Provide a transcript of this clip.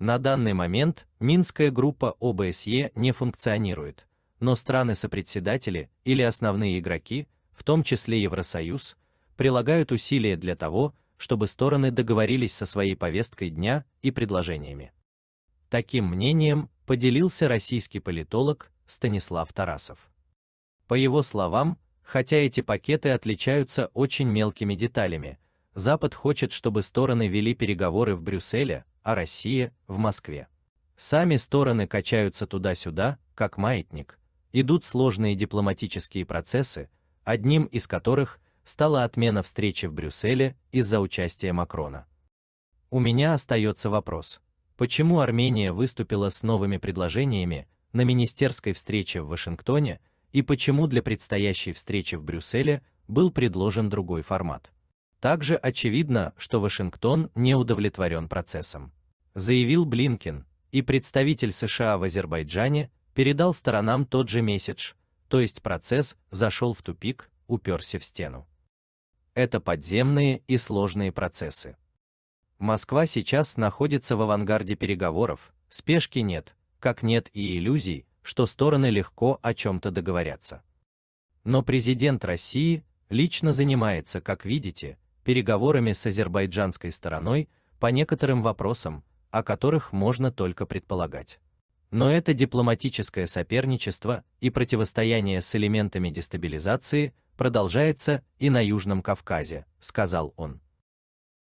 На данный момент Минская группа ОБСЕ не функционирует, но страны-сопредседатели или основные игроки, в том числе Евросоюз, прилагают усилия для того, чтобы стороны договорились со своей повесткой дня и предложениями. Таким мнением поделился российский политолог Станислав Тарасов. По его словам, хотя эти пакеты отличаются очень мелкими деталями, Запад хочет, чтобы стороны вели переговоры в Брюсселе, а Россия в Москве. Сами стороны качаются туда-сюда, как маятник. Идут сложные дипломатические процессы, одним из которых стала отмена встречи в Брюсселе из-за участия Макрона. У меня остается вопрос. Почему Армения выступила с новыми предложениями на министерской встрече в Вашингтоне и почему для предстоящей встречи в Брюсселе был предложен другой формат? Также очевидно, что Вашингтон не удовлетворен процессом. Заявил Блинкин, и представитель США в Азербайджане передал сторонам тот же месседж, то есть процесс зашел в тупик, уперся в стену. Это подземные и сложные процессы. Москва сейчас находится в авангарде переговоров, спешки нет, как нет и иллюзий, что стороны легко о чем-то договорятся. Но президент России лично занимается, как видите, переговорами с азербайджанской стороной по некоторым вопросам, о которых можно только предполагать. Но это дипломатическое соперничество и противостояние с элементами дестабилизации продолжается и на Южном Кавказе, сказал он.